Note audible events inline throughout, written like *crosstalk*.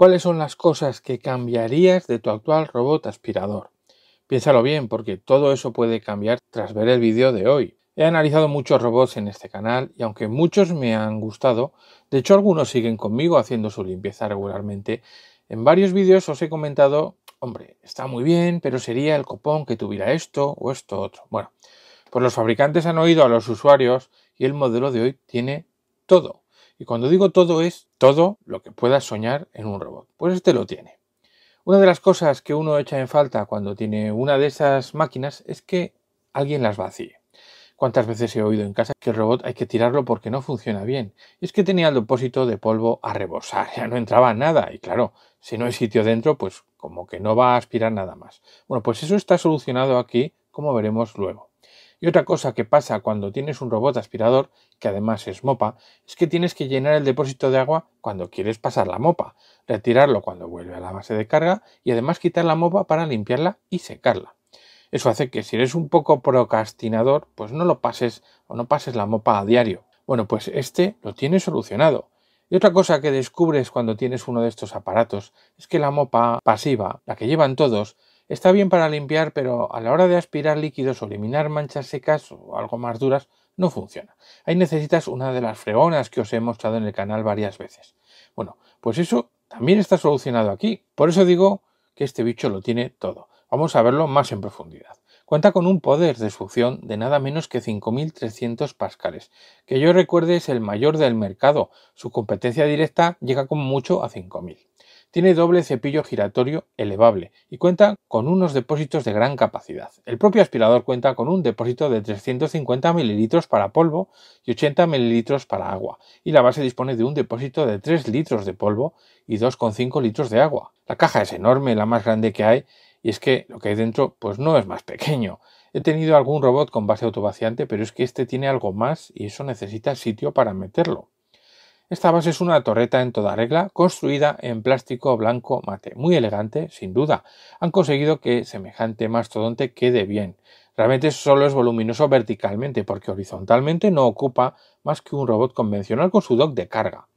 ¿Cuáles son las cosas que cambiarías de tu actual robot aspirador? Piénsalo bien, porque todo eso puede cambiar tras ver el vídeo de hoy. He analizado muchos robots en este canal y aunque muchos me han gustado, de hecho algunos siguen conmigo haciendo su limpieza regularmente, en varios vídeos os he comentado, hombre, está muy bien, pero sería el copón que tuviera esto o esto otro. Bueno, pues los fabricantes han oído a los usuarios y el modelo de hoy tiene todo. Y cuando digo todo es todo lo que puedas soñar en un robot. Pues este lo tiene. Una de las cosas que uno echa en falta cuando tiene una de esas máquinas es que alguien las vacíe. ¿Cuántas veces he oído en casa que el robot hay que tirarlo porque no funciona bien? Y es que tenía el depósito de polvo a rebosar, *laughs* ya no entraba nada. Y claro, si no hay sitio dentro, pues como que no va a aspirar nada más. Bueno, pues eso está solucionado aquí, como veremos luego. Y otra cosa que pasa cuando tienes un robot aspirador, que además es mopa, es que tienes que llenar el depósito de agua cuando quieres pasar la mopa, retirarlo cuando vuelve a la base de carga y además quitar la mopa para limpiarla y secarla. Eso hace que si eres un poco procrastinador, pues no lo pases o no pases la mopa a diario. Bueno, pues este lo tiene solucionado. Y otra cosa que descubres cuando tienes uno de estos aparatos es que la mopa pasiva, la que llevan todos, Está bien para limpiar, pero a la hora de aspirar líquidos o eliminar manchas secas o algo más duras, no funciona. Ahí necesitas una de las fregonas que os he mostrado en el canal varias veces. Bueno, pues eso también está solucionado aquí. Por eso digo que este bicho lo tiene todo. Vamos a verlo más en profundidad. Cuenta con un poder de succión de nada menos que 5.300 pascales, que yo recuerde es el mayor del mercado. Su competencia directa llega con mucho a 5.000. Tiene doble cepillo giratorio elevable y cuenta con unos depósitos de gran capacidad. El propio aspirador cuenta con un depósito de 350 ml para polvo y 80 ml para agua, y la base dispone de un depósito de 3 litros de polvo y 2,5 litros de agua. La caja es enorme, la más grande que hay, y es que lo que hay dentro pues no es más pequeño. He tenido algún robot con base autovaciante, pero es que este tiene algo más y eso necesita sitio para meterlo. Esta base es una torreta en toda regla, construida en plástico blanco mate. Muy elegante, sin duda. Han conseguido que semejante mastodonte quede bien. Realmente solo es voluminoso verticalmente, porque horizontalmente no ocupa más que un robot convencional con su dock de carga.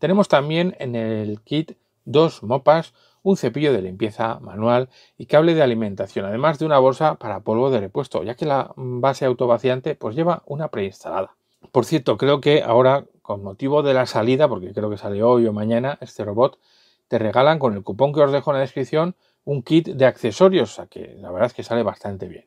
Tenemos también en el kit dos mopas, un cepillo de limpieza manual y cable de alimentación, además de una bolsa para polvo de repuesto, ya que la base autovaciante pues lleva una preinstalada. Por cierto, creo que ahora con motivo de la salida, porque creo que sale hoy o mañana este robot, te regalan con el cupón que os dejo en la descripción un kit de accesorios, o que la verdad es que sale bastante bien.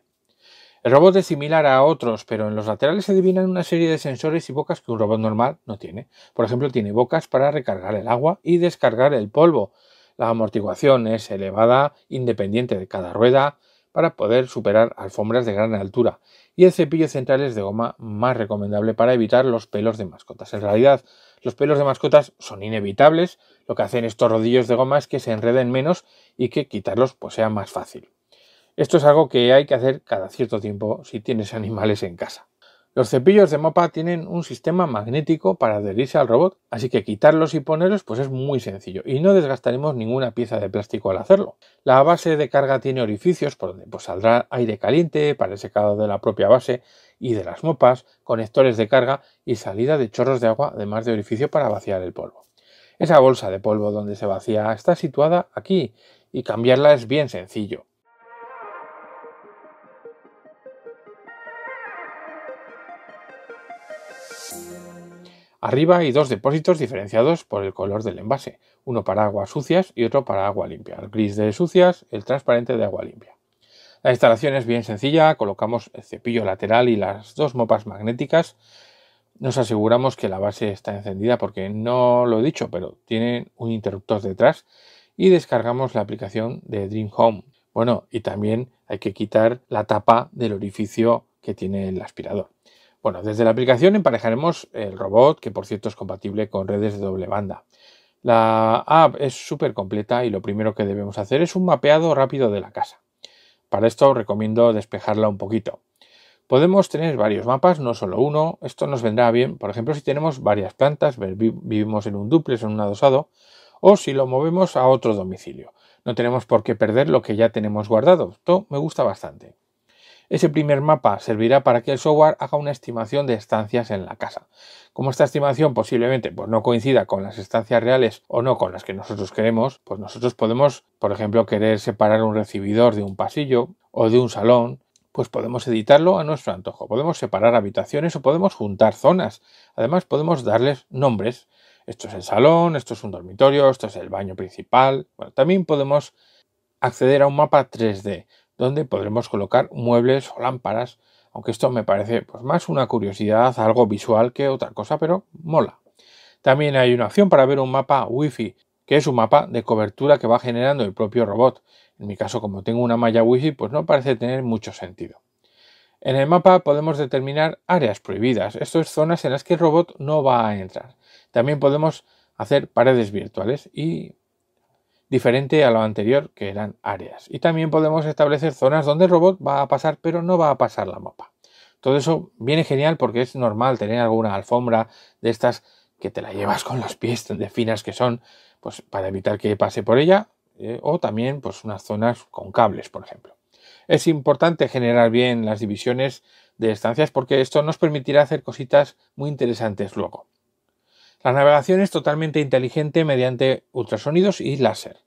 El robot es similar a otros, pero en los laterales se adivinan una serie de sensores y bocas que un robot normal no tiene. Por ejemplo, tiene bocas para recargar el agua y descargar el polvo. La amortiguación es elevada, independiente de cada rueda, para poder superar alfombras de gran altura y el cepillo central es de goma más recomendable para evitar los pelos de mascotas. En realidad, los pelos de mascotas son inevitables, lo que hacen estos rodillos de goma es que se enreden menos y que quitarlos pues, sea más fácil. Esto es algo que hay que hacer cada cierto tiempo si tienes *laughs* animales en casa. Los cepillos de mopa tienen un sistema magnético para adherirse al robot, así que quitarlos y ponerlos pues es muy sencillo y no desgastaremos ninguna pieza de plástico al hacerlo. La base de carga tiene orificios por donde pues, saldrá aire caliente para el secado de la propia base y de las mopas, conectores de carga y salida de chorros de agua además de orificio para vaciar el polvo. Esa bolsa de polvo donde se vacía está situada aquí y cambiarla es bien sencillo. Arriba hay dos depósitos diferenciados por el color del envase, uno para aguas sucias y otro para agua limpia, el gris de sucias, el transparente de agua limpia. La instalación es bien sencilla, colocamos el cepillo lateral y las dos mopas magnéticas. Nos aseguramos que la base está encendida porque no lo he dicho, pero tienen un interruptor detrás y descargamos la aplicación de Dream Home. Bueno, y también hay que quitar la tapa del orificio que tiene el aspirador. Bueno, desde la aplicación emparejaremos el robot, que por cierto es compatible con redes de doble banda. La app es súper completa y lo primero que debemos hacer es un mapeado rápido de la casa. Para esto recomiendo despejarla un poquito. Podemos tener varios mapas, no solo uno. Esto nos vendrá bien, por ejemplo, si tenemos varias plantas, vivimos en un duplex, en un adosado, o si lo movemos a otro domicilio. No tenemos por qué perder lo que ya tenemos guardado. Esto me gusta bastante. Ese primer mapa servirá para que el software haga una estimación de estancias en la casa. Como esta estimación posiblemente pues, no coincida con las estancias reales o no con las que nosotros queremos, pues nosotros podemos, por ejemplo, querer separar un recibidor de un pasillo o de un salón, pues podemos editarlo a nuestro antojo. Podemos separar habitaciones o podemos juntar zonas. Además, podemos darles nombres. Esto es el salón, esto es un dormitorio, esto es el baño principal. Bueno, también podemos acceder a un mapa 3D donde podremos colocar muebles o lámparas, aunque esto me parece pues, más una curiosidad, algo visual que otra cosa, pero mola. También hay una opción para ver un mapa Wi-Fi, que es un mapa de cobertura que va generando el propio robot. En mi caso, como tengo una malla Wi-Fi, pues no parece tener mucho sentido. En el mapa podemos determinar áreas prohibidas, esto es zonas en las que el robot no va a entrar. También podemos hacer paredes virtuales y diferente a lo anterior, que eran áreas. Y también podemos establecer zonas donde el robot va a pasar, pero no va a pasar la mapa. Todo eso viene genial porque es normal tener alguna alfombra de estas que te la llevas con los pies, de finas que son, pues para evitar que pase por ella, eh, o también pues unas zonas con cables, por ejemplo. Es importante generar bien las divisiones de estancias porque esto nos permitirá hacer cositas muy interesantes luego. La navegación es totalmente inteligente mediante ultrasonidos y láser,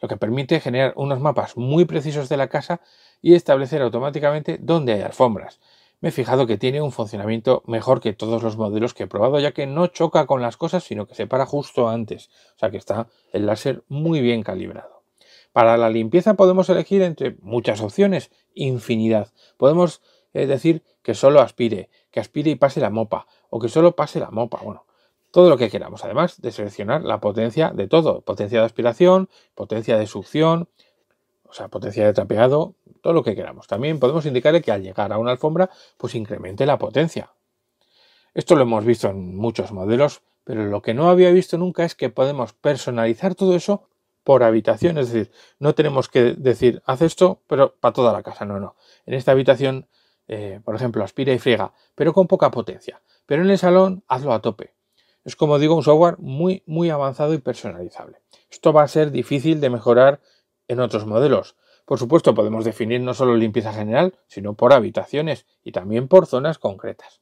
lo que permite generar unos mapas muy precisos de la casa y establecer automáticamente dónde hay alfombras. Me he fijado que tiene un funcionamiento mejor que todos los modelos que he probado, ya que no choca con las cosas, sino que se para justo antes, o sea que está el láser muy bien calibrado. Para la limpieza podemos elegir entre muchas opciones, infinidad. Podemos eh, decir que solo aspire, que aspire y pase la mopa, o que solo pase la mopa. Bueno, todo lo que queramos, además de seleccionar la potencia de todo, potencia de aspiración, potencia de succión, o sea, potencia de trapeado, todo lo que queramos. También podemos indicarle que al llegar a una alfombra, pues incremente la potencia. Esto lo hemos visto en muchos modelos, pero lo que no había visto nunca es que podemos personalizar todo eso por habitación, es decir, no tenemos que decir, haz esto, pero para toda la casa, no, no. En esta habitación, eh, por ejemplo, aspira y friega, pero con poca potencia. Pero en el salón, hazlo a tope. Es como digo, un software muy, muy avanzado y personalizable. Esto va a ser difícil de mejorar en otros modelos. Por supuesto, podemos definir no solo limpieza general, sino por habitaciones y también por zonas concretas.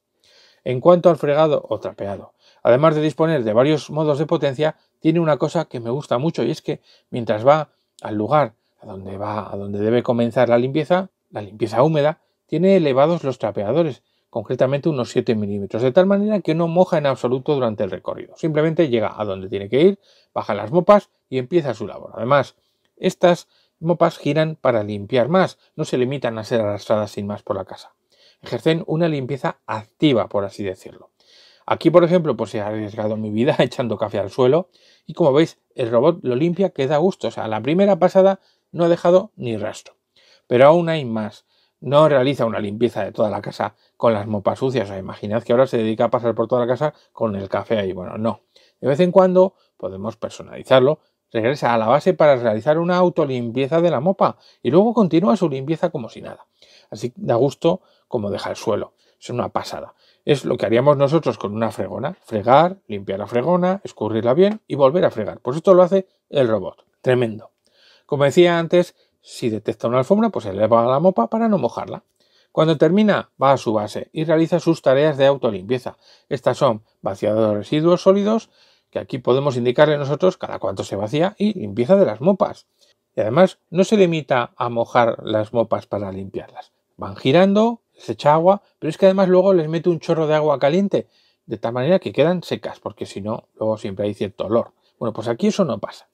En cuanto al fregado o trapeado, además de disponer de varios modos de potencia, tiene una cosa que me gusta mucho y es que mientras va al lugar a donde va, a donde debe comenzar la limpieza, la limpieza húmeda, tiene elevados los trapeadores concretamente unos 7 milímetros, de tal manera que no moja en absoluto durante el recorrido. Simplemente llega a donde tiene que ir, baja las mopas y empieza su labor. Además, estas mopas giran para limpiar más, no se limitan a ser arrastradas sin más por la casa. Ejercen una limpieza activa, por así decirlo. Aquí, por ejemplo, pues he arriesgado mi vida *laughs* echando café al suelo y como veis, el robot lo limpia que da gusto, o sea, la primera pasada no ha dejado ni rastro. Pero aún hay más no realiza una limpieza de toda la casa con las mopas sucias. imaginad que ahora se dedica a pasar por toda la casa con el café ahí. Bueno, no. De vez en cuando podemos personalizarlo. Regresa a la base para realizar una autolimpieza de la mopa y luego continúa su limpieza como si nada. Así da gusto como deja el suelo. Es una pasada. Es lo que haríamos nosotros con una fregona. Fregar, limpiar la fregona, escurrirla bien y volver a fregar. Pues esto lo hace el robot. Tremendo. Como decía antes, si detecta una alfombra, pues eleva la mopa para no mojarla. Cuando termina, va a su base y realiza sus tareas de autolimpieza. Estas son vaciado de residuos sólidos, que aquí podemos indicarle nosotros cada cuánto se vacía, y limpieza de las mopas. Y además no se limita a mojar las mopas para limpiarlas. Van girando, se echa agua, pero es que además luego les mete un chorro de agua caliente, de tal manera que quedan secas, porque si no, luego siempre hay cierto olor. Bueno, pues aquí eso no pasa.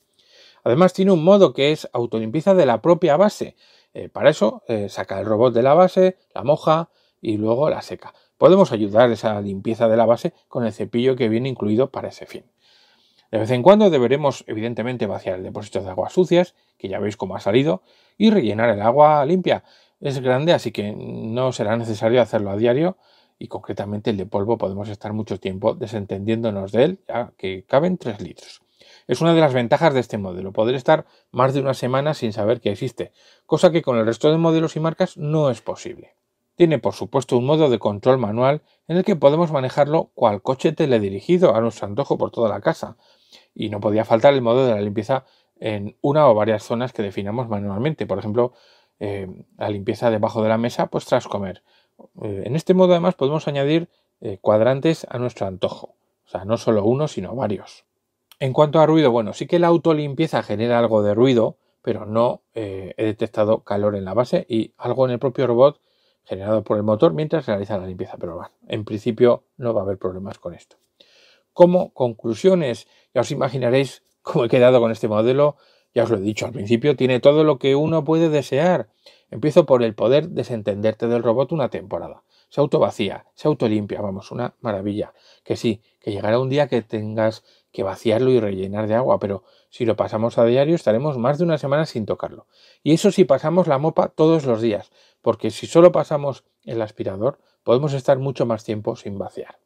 Además tiene un modo que es autolimpieza de la propia base. Eh, para eso eh, saca el robot de la base, la moja y luego la seca. Podemos ayudar esa limpieza de la base con el cepillo que viene incluido para ese fin. De vez en cuando deberemos evidentemente vaciar el depósito de aguas sucias, que ya veis cómo ha salido, y rellenar el agua limpia. Es grande, así que no será necesario hacerlo a diario y concretamente el de polvo podemos estar mucho tiempo desentendiéndonos de él, ya que caben 3 litros. Es una de las ventajas de este modelo, poder estar más de una semana sin saber que existe, cosa que con el resto de modelos y marcas no es posible. Tiene por supuesto un modo de control manual en el que podemos manejarlo cual coche teledirigido a nuestro antojo por toda la casa. Y no podía faltar el modo de la limpieza en una o varias zonas que definamos manualmente, por ejemplo, eh, la limpieza debajo de la mesa, pues tras comer. Eh, en este modo además podemos añadir eh, cuadrantes a nuestro antojo, o sea, no solo uno, sino varios. En cuanto a ruido, bueno, sí que la autolimpieza genera algo de ruido, pero no eh, he detectado calor en la base y algo en el propio robot generado por el motor mientras realiza la limpieza. Pero bueno, en principio no va a haber problemas con esto. Como conclusiones, ya os imaginaréis cómo he quedado con este modelo. Ya os lo he dicho al principio, tiene todo lo que uno puede desear. Empiezo por el poder desentenderte del robot una temporada se autovacía, se autolimpia, vamos, una maravilla. Que sí, que llegará un día que tengas que vaciarlo y rellenar de agua, pero si lo pasamos a diario estaremos más de una semana sin tocarlo. Y eso si pasamos la mopa todos los días, porque si solo pasamos el aspirador podemos estar mucho más tiempo sin vaciar.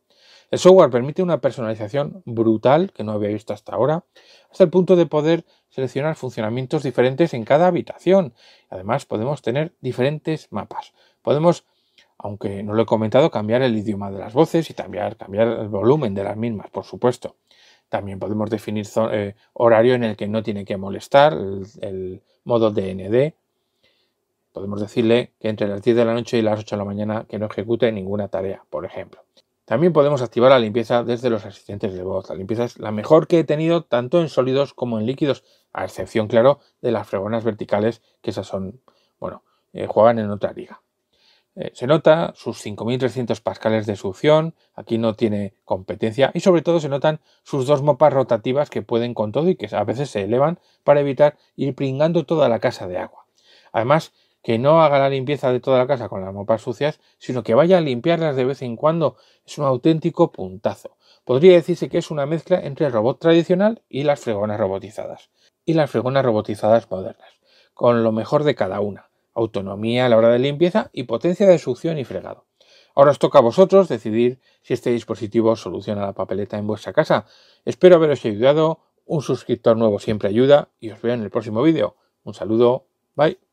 El software permite una personalización brutal que no había visto hasta ahora, hasta el punto de poder seleccionar funcionamientos diferentes en cada habitación. Además podemos tener diferentes mapas. Podemos aunque no lo he comentado, cambiar el idioma de las voces y cambiar, el volumen de las mismas, por supuesto. También podemos definir eh, horario en el que no tiene que molestar, el, modo DND. Podemos decirle que entre las 10 de la noche y las 8 de la mañana que no ejecute ninguna tarea, por ejemplo. También podemos activar la limpieza desde los asistentes de voz. La limpieza es la mejor que he tenido tanto en sólidos como en líquidos, a excepción, claro, de las fregonas verticales, que esas son, bueno, eh, juegan en otra liga. Eh, se nota sus 5.300 pascales de succión, aquí no tiene competencia y sobre todo se notan sus dos mopas rotativas que pueden con todo y que a veces se elevan para evitar ir pringando toda la casa de agua. Además, que no haga la limpieza de toda la casa con las mopas sucias, sino que vaya a limpiarlas de vez en cuando, es un auténtico puntazo. Podría decirse que es una mezcla entre el robot tradicional y las fregonas robotizadas, y las fregonas robotizadas modernas, con lo mejor de cada una autonomía a la hora de limpieza y potencia de succión y fregado. Ahora os toca a vosotros decidir si este dispositivo soluciona la papeleta en vuestra casa. Espero haberos ayudado, un suscriptor nuevo siempre ayuda y os veo en el próximo vídeo. Un saludo, bye.